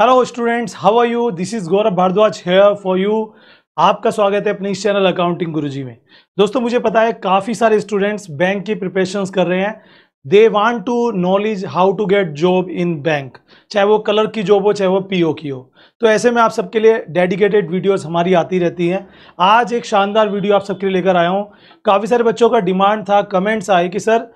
hello students how are you this is Gaurav Bhardwaj here for you आपका स्वागत है अपने इस चैनल अकाउंटिंग गुरुजी में दोस्तों मुझे पता है काफ़ी सारे स्टूडेंट्स बैंक की प्रिपरेशन कर रहे हैं they want to knowledge how to get job in bank चाहे वो कलर की जॉब हो चाहे वो पीओ की हो तो ऐसे में आप सबके लिए डेडिकेटेड वीडियोज हमारी आती रहती हैं आज एक शानदार वीडियो आप सबके लिए लेकर आया हूँ काफ़ी सारे बच्चों का डिमांड था कमेंट्स आए कि सर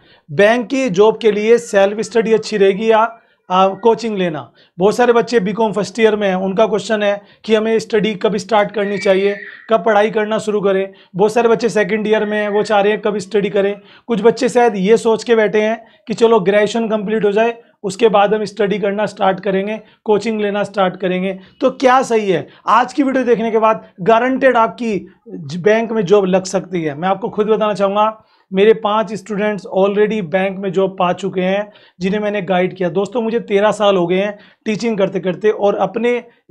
बैंक की जॉब के लिए सेल्फ स्टडी अच्छी रहेगी या आ, कोचिंग लेना बहुत सारे बच्चे बीकॉम फर्स्ट ईयर में हैं उनका क्वेश्चन है कि हमें स्टडी कब स्टार्ट करनी चाहिए कब पढ़ाई करना शुरू करें बहुत सारे बच्चे सेकंड ईयर में हैं वो चाह रहे हैं कब स्टडी करें कुछ बच्चे शायद ये सोच के बैठे हैं कि चलो ग्रेजुएशन कंप्लीट हो जाए उसके बाद हम स्टडी करना स्टार्ट करेंगे कोचिंग लेना स्टार्ट करेंगे तो क्या सही है आज की वीडियो देखने के बाद गारंटेड आपकी बैंक में जॉब लग सकती है मैं आपको खुद बताना चाहूँगा मेरे पांच स्टूडेंट्स ऑलरेडी बैंक में जॉब पा चुके हैं जिन्हें मैंने गाइड किया दोस्तों मुझे तेरह साल हो गए हैं टीचिंग करते करते और अपने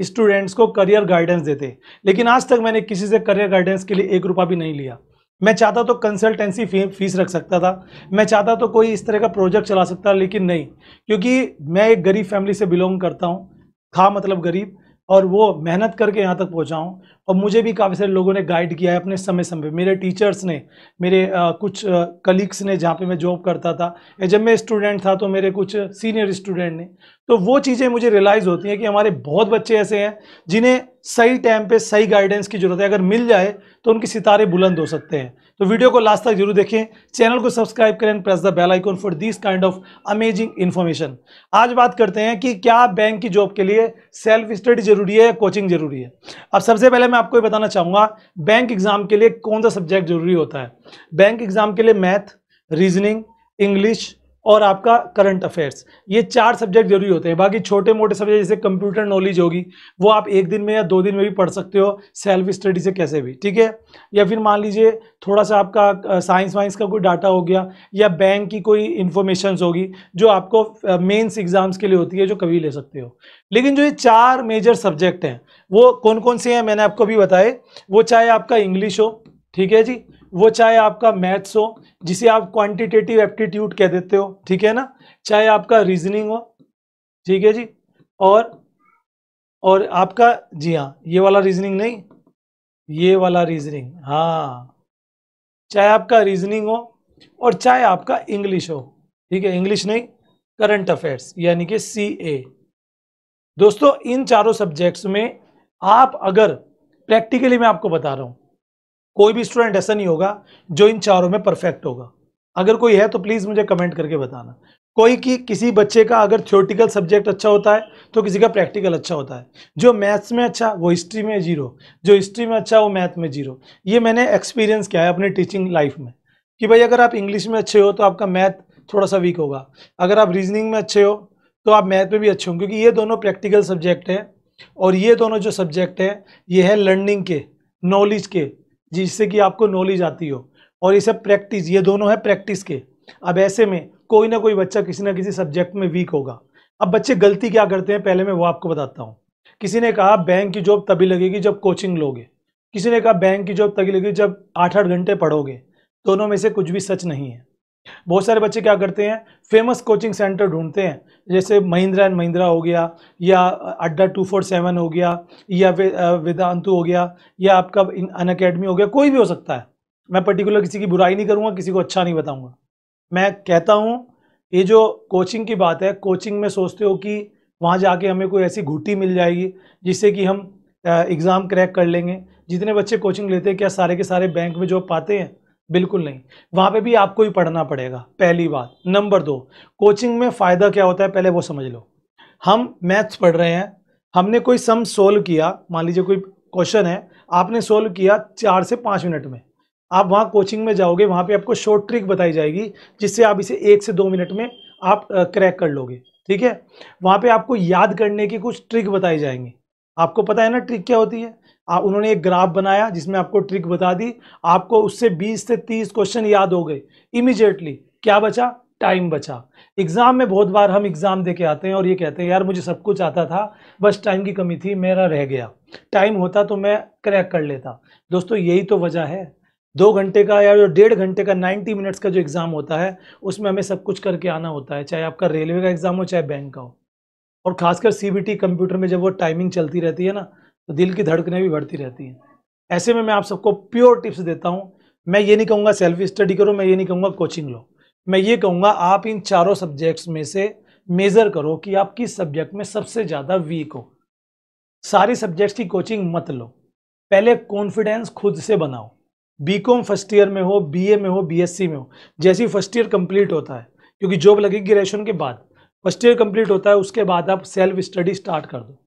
स्टूडेंट्स को करियर गाइडेंस देते लेकिन आज तक मैंने किसी से करियर गाइडेंस के लिए एक रुपया भी नहीं लिया मैं चाहता तो कंसल्टेंसी फी फीस रख सकता था मैं चाहता तो कोई इस तरह का प्रोजेक्ट चला सकता लेकिन नहीं क्योंकि मैं एक गरीब फैमिली से बिलोंग करता हूँ था मतलब गरीब और वो मेहनत करके यहाँ तक पहुँचा हूँ और मुझे भी काफ़ी सारे लोगों ने गाइड किया है अपने समय समय मेरे टीचर्स ने मेरे आ, कुछ कलीग्स ने जहाँ पे मैं जॉब करता था या जब मैं स्टूडेंट था तो मेरे कुछ सीनियर स्टूडेंट ने तो वो चीज़ें मुझे रियलाइज़ होती हैं कि हमारे बहुत बच्चे ऐसे हैं जिन्हें सही टाइम पे सही गाइडेंस की ज़रूरत है अगर मिल जाए तो उनके सितारे बुलंद हो सकते हैं तो वीडियो को लास्ट तक जरूर देखें चैनल को सब्सक्राइब करें and press the bell icon for this kind of amazing information आज बात करते हैं कि क्या बैंक की जॉब के लिए सेल्फ स्टडी जरूरी है या कोचिंग जरूरी है अब सबसे पहले मैं आपको ये बताना चाहूँगा बैंक एग्ज़ाम के लिए कौन सा सब्जेक्ट जरूरी होता है बैंक एग्ज़ाम के लिए मैथ रीजनिंग इंग्लिश और आपका करंट अफेयर्स ये चार सब्जेक्ट जरूरी होते हैं बाकी छोटे मोटे सब्जेक्ट जैसे कंप्यूटर नॉलेज होगी वो आप एक दिन में या दो दिन में भी पढ़ सकते हो सेल्फ स्टडी से कैसे भी ठीक है या फिर मान लीजिए थोड़ा सा आपका साइंस वाइंस का कोई डाटा हो गया या बैंक की कोई इन्फॉर्मेशन होगी जो आपको मेन्स एग्जाम्स के लिए होती है जो कभी ले सकते हो लेकिन जो ये चार मेजर सब्जेक्ट हैं वो कौन कौन से हैं मैंने आपको भी बताए वो चाहे आपका इंग्लिश हो ठीक है जी वो चाहे आपका मैथ्स हो जिसे आप क्वांटिटेटिव एप्टीट्यूड कह देते हो ठीक है ना चाहे आपका रीजनिंग हो ठीक है जी और और आपका जी हाँ ये वाला रीजनिंग नहीं ये वाला रीजनिंग हाँ चाहे आपका रीजनिंग हो और चाहे आपका इंग्लिश हो ठीक है इंग्लिश नहीं करंट अफेयर्स यानी कि सी ए दोस्तों इन चारों सब्जेक्ट्स में आप अगर प्रैक्टिकली मैं आपको बता रहा हूँ कोई भी स्टूडेंट ऐसा नहीं होगा जो इन चारों में परफेक्ट होगा अगर कोई है तो प्लीज़ मुझे कमेंट करके बताना कोई कि किसी बच्चे का अगर थ्योरेटिकल सब्जेक्ट अच्छा होता है तो किसी का प्रैक्टिकल अच्छा होता है जो मैथ्स में अच्छा वो हिस्ट्री में जीरो जो हिस्ट्री में अच्छा वो मैथ में जीरो ये मैंने एक्सपीरियंस किया है अपनी टीचिंग लाइफ में कि भाई अगर आप इंग्लिश में अच्छे हो तो आपका मैथ थोड़ा सा वीक होगा अगर आप रीजनिंग में अच्छे हो तो आप मैथ में भी अच्छे होंगे क्योंकि ये दोनों प्रैक्टिकल सब्जेक्ट हैं और ये दोनों जो सब्जेक्ट हैं ये है लर्निंग के नॉलेज के जिससे कि आपको नॉलेज आती हो और ये सब प्रैक्टिस ये दोनों है प्रैक्टिस के अब ऐसे में कोई ना कोई बच्चा किसी ना किसी सब्जेक्ट में वीक होगा अब बच्चे गलती क्या करते हैं पहले मैं वो आपको बताता हूँ किसी ने कहा बैंक की जॉब तभी लगेगी जब कोचिंग लोगे किसी ने कहा बैंक की जॉब तभी लगेगी जब आठ आठ घंटे पढ़ोगे दोनों में से कुछ भी सच नहीं है बहुत सारे बच्चे क्या करते हैं फेमस कोचिंग सेंटर ढूंढते हैं जैसे महिंद्रा एंड महिंद्रा हो गया या अड्डा टू फोर सेवन हो गया या वेदांतु हो गया या आपका अन अकेडमी हो गया कोई भी हो सकता है मैं पर्टिकुलर किसी की बुराई नहीं करूँगा किसी को अच्छा नहीं बताऊँगा मैं कहता हूँ ये जो कोचिंग की बात है कोचिंग में सोचते हो कि वहाँ जाके हमें कोई ऐसी घुटी मिल जाएगी जिससे कि हम एग्ज़ाम क्रैक कर लेंगे जितने बच्चे कोचिंग लेते हैं क्या सारे के सारे बैंक में जॉब पाते हैं बिल्कुल नहीं वहाँ पे भी आपको ही पढ़ना पड़ेगा पहली बात नंबर दो कोचिंग में फ़ायदा क्या होता है पहले वो समझ लो हम मैथ्स पढ़ रहे हैं हमने कोई सम सोल्व किया मान लीजिए कोई क्वेश्चन है आपने सोल्व किया चार से पाँच मिनट में आप वहाँ कोचिंग में जाओगे वहाँ पे आपको शॉर्ट ट्रिक बताई जाएगी जिससे आप इसे एक से दो मिनट में आप क्रैक कर लोगे ठीक है वहाँ पे आपको याद करने की कुछ ट्रिक बताई जाएंगी आपको पता है ना ट्रिक क्या होती है आप उन्होंने एक ग्राफ बनाया जिसमें आपको ट्रिक बता दी आपको उससे 20 से 30 क्वेश्चन याद हो गए इमिजिएटली क्या बचा टाइम बचा एग्ज़ाम में बहुत बार हम एग्ज़ाम दे के आते हैं और ये कहते हैं यार मुझे सब कुछ आता था बस टाइम की कमी थी मेरा रह गया टाइम होता तो मैं क्रैक कर लेता दोस्तों यही तो वजह है दो घंटे का या जो डेढ़ घंटे का नाइन्टी मिनट्स का जो एग्ज़ाम होता है उसमें हमें सब कुछ करके आना होता है चाहे आपका रेलवे का एग्ज़ाम हो चाहे बैंक का हो और खासकर सीबीटी कंप्यूटर में जब वो टाइमिंग चलती रहती है ना तो दिल की धड़कने भी बढ़ती रहती हैं ऐसे में मैं आप सबको प्योर टिप्स देता हूँ मैं ये नहीं कहूँगा सेल्फ स्टडी करो मैं ये नहीं कहूँगा कोचिंग लो मैं ये कहूँगा आप इन चारों सब्जेक्ट्स में से मेज़र करो कि आप किस सब्जेक्ट में सबसे ज़्यादा वीक हो सारी सब्जेक्ट्स की कोचिंग मत लो पहले कॉन्फिडेंस खुद से बनाओ बीकॉम फर्स्ट ईयर में हो बीए में हो बीएससी में हो जैसे ही फर्स्ट ईयर कंप्लीट होता है क्योंकि जॉब लगेगी ग्रेजुएशन के बाद फर्स्ट ईयर कंप्लीट होता है उसके बाद आप सेल्फ स्टडी स्टार्ट कर दो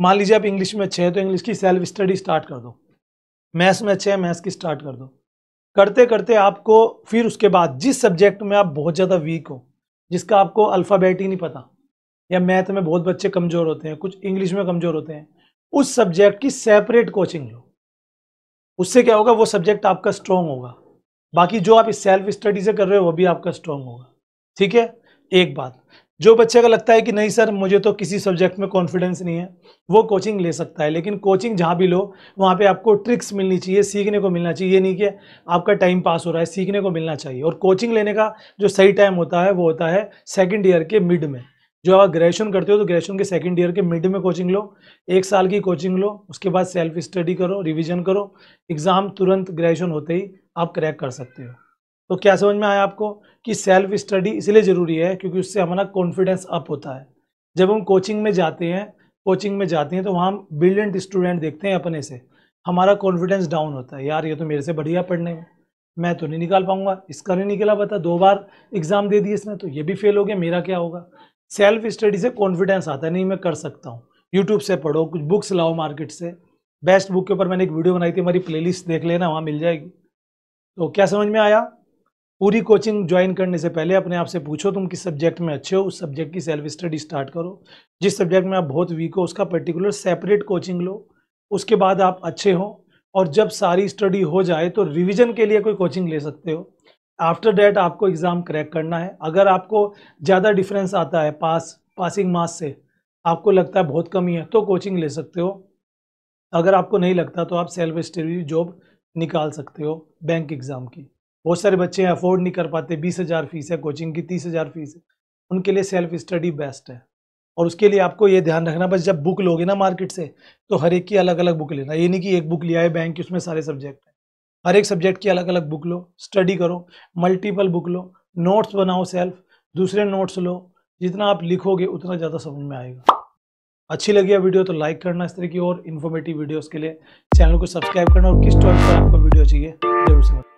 मान लीजिए आप इंग्लिश में अच्छे हैं तो इंग्लिश की सेल्फ स्टडी स्टार्ट कर दो मैथ्स में अच्छे हैं मैथ्स की स्टार्ट कर दो करते करते आपको फिर उसके बाद जिस सब्जेक्ट में आप बहुत ज़्यादा वीक हो जिसका आपको अल्फ़ाबेट ही नहीं पता या मैथ में बहुत बच्चे कमज़ोर होते हैं कुछ इंग्लिश में कमज़ोर होते हैं उस सब्जेक्ट की सेपरेट कोचिंग लो उससे क्या होगा वो सब्जेक्ट आपका स्ट्रॉन्ग होगा बाकी जो आप इस सेल्फ स्टडी से कर रहे हो वो भी आपका स्ट्रॉन्ग होगा ठीक है एक बात जो बच्चे का लगता है कि नहीं सर मुझे तो किसी सब्जेक्ट में कॉन्फिडेंस नहीं है वो कोचिंग ले सकता है लेकिन कोचिंग जहाँ भी लो वहाँ पे आपको ट्रिक्स मिलनी चाहिए सीखने को मिलना चाहिए ये नहीं कि आपका टाइम पास हो रहा है सीखने को मिलना चाहिए और कोचिंग लेने का जो सही टाइम होता है वो होता है सेकेंड ईयर के मिड में जो आप ग्रेजुएशन करते हो तो ग्रेजुएशन के सेकेंड ईयर के मिड में कोचिंग लो एक साल की कोचिंग लो उसके बाद सेल्फ स्टडी करो रिविजन करो एग्ज़ाम तुरंत ग्रेजुएशन होते ही आप क्रैक कर सकते हो तो क्या समझ में आया आपको कि सेल्फ स्टडी इसलिए ज़रूरी है क्योंकि उससे हमारा कॉन्फिडेंस अप होता है जब हम कोचिंग में जाते हैं कोचिंग में जाते हैं तो वहाँ हम ब्रिलियंट स्टूडेंट देखते हैं अपने से हमारा कॉन्फिडेंस डाउन होता है यार ये तो मेरे से बढ़िया पढ़ने में मैं तो नहीं निकाल पाऊंगा इसका नहीं निकला पता दो बार एग्ज़ाम दे दिए इसने तो ये भी फेल हो गया मेरा क्या होगा सेल्फ स्टडी से कॉन्फिडेंस आता है नहीं मैं कर सकता हूँ यूट्यूब से पढ़ो कुछ बुक्स लाओ मार्केट से बेस्ट बुक के ऊपर मैंने एक वीडियो बनाई थी हमारी प्ले देख लेना वहाँ मिल जाएगी तो क्या समझ में आया पूरी कोचिंग ज्वाइन करने से पहले अपने आप से पूछो तुम किस सब्जेक्ट में अच्छे हो उस सब्जेक्ट की सेल्फ स्टडी स्टार्ट करो जिस सब्जेक्ट में आप बहुत वीक हो उसका पर्टिकुलर सेपरेट कोचिंग लो उसके बाद आप अच्छे हो और जब सारी स्टडी हो जाए तो रिविजन के लिए कोई कोचिंग ले सकते हो आफ्टर डैट आपको एग्ज़ाम क्रैक करना है अगर आपको ज़्यादा डिफरेंस आता है पास पासिंग मार्क्स से आपको लगता है बहुत कमी है तो कोचिंग ले सकते हो अगर आपको नहीं लगता तो आप सेल्फ स्टडी जॉब निकाल सकते हो बैंक एग्ज़ाम की बहुत सारे बच्चे अफोर्ड नहीं कर पाते बीस हज़ार फीस है कोचिंग की तीस हज़ार फीस है उनके लिए सेल्फ स्टडी बेस्ट है और उसके लिए आपको ये ध्यान रखना बस जब बुक लोगे ना मार्केट से तो हर एक की अलग अलग बुक लेना ये नहीं कि एक बुक लिया है बैंक की उसमें सारे सब्जेक्ट हैं हर एक सब्जेक्ट की अलग अलग बुक लो स्टडी करो मल्टीपल बुक लो नोट्स बनाओ सेल्फ दूसरे नोट्स लो जितना आप लिखोगे उतना ज़्यादा समझ में आएगा अच्छी लगी है वीडियो तो लाइक करना इस तरह की और इन्फॉर्मेटिव वीडियोस के लिए चैनल को सब्सक्राइब करना और किस टॉपिक पर आपको वीडियो चाहिए जरूर से